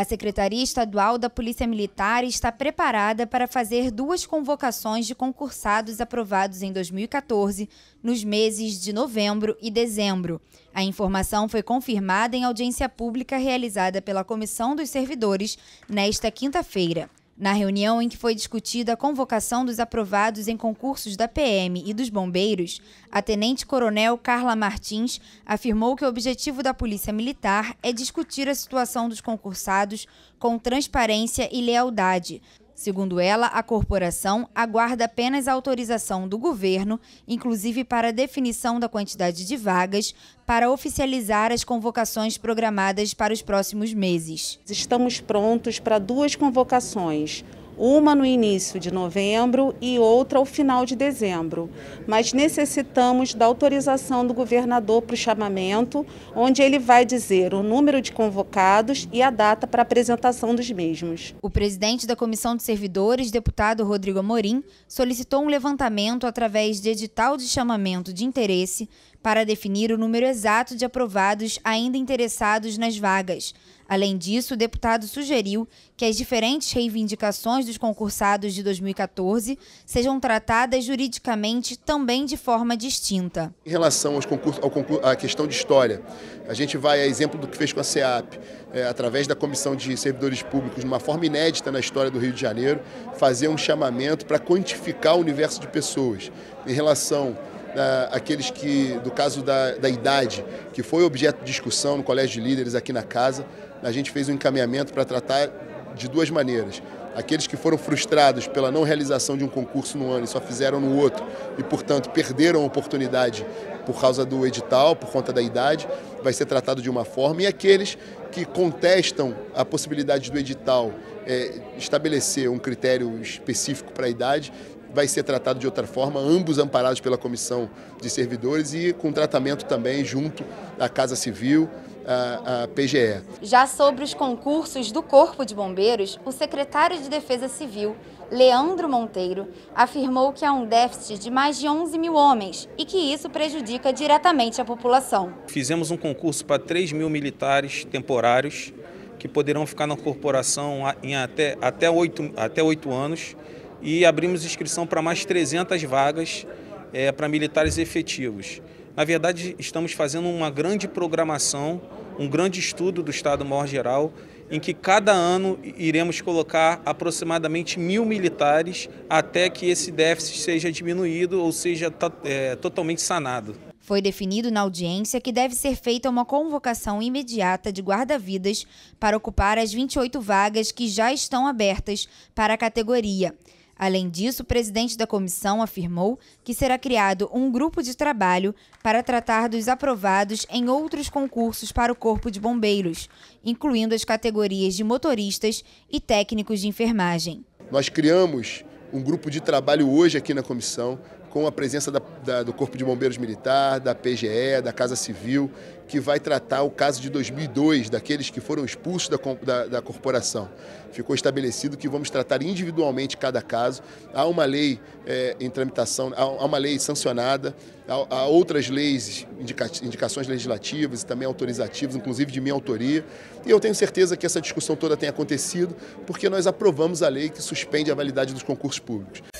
A Secretaria Estadual da Polícia Militar está preparada para fazer duas convocações de concursados aprovados em 2014, nos meses de novembro e dezembro. A informação foi confirmada em audiência pública realizada pela Comissão dos Servidores nesta quinta-feira. Na reunião em que foi discutida a convocação dos aprovados em concursos da PM e dos bombeiros, a tenente-coronel Carla Martins afirmou que o objetivo da Polícia Militar é discutir a situação dos concursados com transparência e lealdade, Segundo ela, a corporação aguarda apenas a autorização do governo, inclusive para a definição da quantidade de vagas, para oficializar as convocações programadas para os próximos meses. Estamos prontos para duas convocações uma no início de novembro e outra ao final de dezembro. Mas necessitamos da autorização do governador para o chamamento, onde ele vai dizer o número de convocados e a data para apresentação dos mesmos. O presidente da Comissão de Servidores, deputado Rodrigo Amorim, solicitou um levantamento através de edital de chamamento de interesse para definir o número exato de aprovados ainda interessados nas vagas Além disso, o deputado sugeriu que as diferentes reivindicações dos concursados de 2014 sejam tratadas juridicamente também de forma distinta. Em relação aos concursos, ao concurso, à questão de história, a gente vai a exemplo do que fez com a CEAP, é, através da Comissão de Servidores Públicos, de uma forma inédita na história do Rio de Janeiro, fazer um chamamento para quantificar o universo de pessoas em relação da, aqueles que, do caso da, da idade, que foi objeto de discussão no Colégio de Líderes aqui na casa, a gente fez um encaminhamento para tratar de duas maneiras. Aqueles que foram frustrados pela não realização de um concurso no ano e só fizeram no outro e, portanto, perderam a oportunidade por causa do edital, por conta da idade, vai ser tratado de uma forma. E aqueles que contestam a possibilidade do edital é, estabelecer um critério específico para a idade vai ser tratado de outra forma, ambos amparados pela Comissão de Servidores e com tratamento também junto à Casa Civil, a, a PGE. Já sobre os concursos do Corpo de Bombeiros, o secretário de Defesa Civil, Leandro Monteiro, afirmou que há um déficit de mais de 11 mil homens e que isso prejudica diretamente a população. Fizemos um concurso para 3 mil militares temporários que poderão ficar na corporação em até, até, até anos e abrimos inscrição para mais 300 vagas é, para militares efetivos. Na verdade, estamos fazendo uma grande programação, um grande estudo do Estado-Maior Geral, em que cada ano iremos colocar aproximadamente mil militares até que esse déficit seja diminuído ou seja é, totalmente sanado. Foi definido na audiência que deve ser feita uma convocação imediata de guarda-vidas para ocupar as 28 vagas que já estão abertas para a categoria. Além disso, o presidente da comissão afirmou que será criado um grupo de trabalho para tratar dos aprovados em outros concursos para o Corpo de Bombeiros, incluindo as categorias de motoristas e técnicos de enfermagem. Nós criamos um grupo de trabalho hoje aqui na comissão com a presença da, da, do Corpo de Bombeiros Militar, da PGE, da Casa Civil, que vai tratar o caso de 2002, daqueles que foram expulsos da, da, da corporação. Ficou estabelecido que vamos tratar individualmente cada caso. Há uma lei é, em tramitação, há, há, uma lei sancionada, há, há outras leis, indica, indicações legislativas e também autorizativas, inclusive de minha autoria. E eu tenho certeza que essa discussão toda tem acontecido porque nós aprovamos a lei que suspende a validade dos concursos públicos.